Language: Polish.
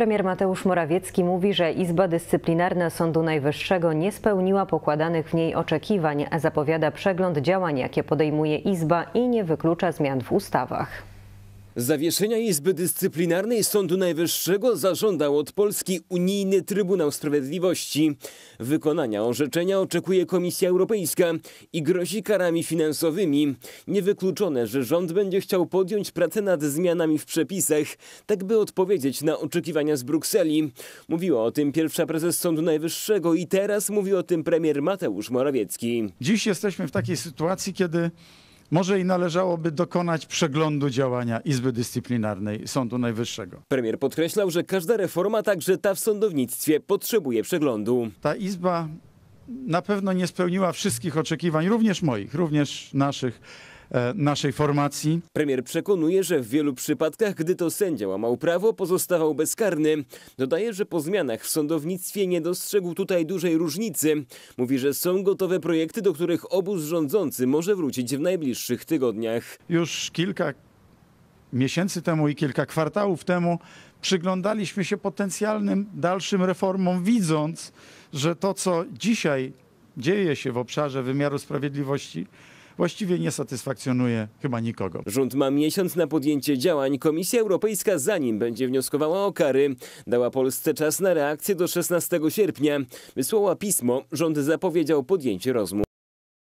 Premier Mateusz Morawiecki mówi, że Izba Dyscyplinarna Sądu Najwyższego nie spełniła pokładanych w niej oczekiwań, a zapowiada przegląd działań, jakie podejmuje Izba i nie wyklucza zmian w ustawach. Zawieszenia Izby Dyscyplinarnej Sądu Najwyższego zażądał od Polski Unijny Trybunał Sprawiedliwości. Wykonania orzeczenia oczekuje Komisja Europejska i grozi karami finansowymi. Niewykluczone, że rząd będzie chciał podjąć pracę nad zmianami w przepisach, tak by odpowiedzieć na oczekiwania z Brukseli. Mówiła o tym pierwsza prezes Sądu Najwyższego i teraz mówi o tym premier Mateusz Morawiecki. Dziś jesteśmy w takiej sytuacji, kiedy może i należałoby dokonać przeglądu działania Izby Dyscyplinarnej Sądu Najwyższego. Premier podkreślał, że każda reforma, także ta w sądownictwie, potrzebuje przeglądu. Ta Izba na pewno nie spełniła wszystkich oczekiwań, również moich, również naszych E, naszej formacji. Premier przekonuje, że w wielu przypadkach, gdy to sędzia łamał prawo, pozostawał bezkarny. Dodaje, że po zmianach w sądownictwie nie dostrzegł tutaj dużej różnicy. Mówi, że są gotowe projekty, do których obóz rządzący może wrócić w najbliższych tygodniach. Już kilka miesięcy temu i kilka kwartałów temu przyglądaliśmy się potencjalnym dalszym reformom, widząc, że to, co dzisiaj dzieje się w obszarze wymiaru sprawiedliwości, właściwie nie satysfakcjonuje chyba nikogo. Rząd ma miesiąc na podjęcie działań. Komisja Europejska, zanim będzie wnioskowała o kary, dała Polsce czas na reakcję do 16 sierpnia. Wysłała pismo, rząd zapowiedział podjęcie rozmów.